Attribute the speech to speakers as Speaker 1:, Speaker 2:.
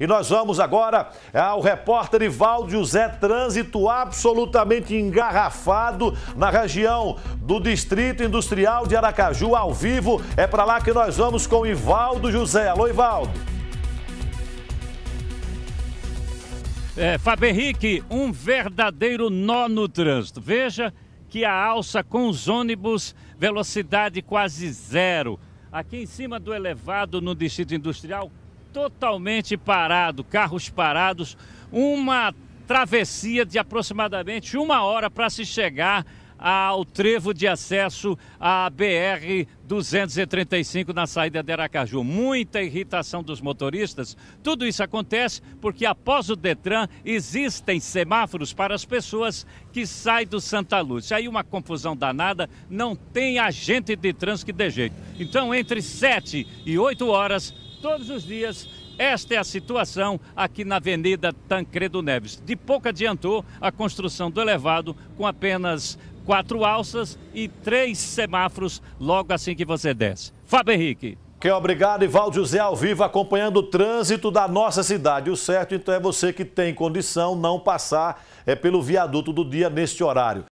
Speaker 1: E nós vamos agora ao repórter Ivaldo José Trânsito, absolutamente engarrafado na região do Distrito Industrial de Aracaju, ao vivo. É para lá que nós vamos com Ivaldo José. Alô, Ivaldo.
Speaker 2: É, Fábio Henrique, um verdadeiro nó no trânsito. Veja que a alça com os ônibus, velocidade quase zero. Aqui em cima do elevado no Distrito Industrial, totalmente parado, carros parados, uma travessia de aproximadamente uma hora para se chegar ao trevo de acesso à BR 235 na saída de Aracaju. Muita irritação dos motoristas. Tudo isso acontece porque após o Detran existem semáforos para as pessoas que saem do Santa Luz. Aí uma confusão danada, não tem agente de trânsito que dê jeito. Então entre 7 e 8 horas todos os dias. Esta é a situação aqui na Avenida Tancredo Neves. De pouco adiantou a construção do elevado com apenas quatro alças e três semáforos logo assim que você desce. Fábio Henrique.
Speaker 1: Que obrigado, Ivaldo José ao vivo acompanhando o trânsito da nossa cidade. O certo então é você que tem condição não passar é pelo viaduto do dia neste horário.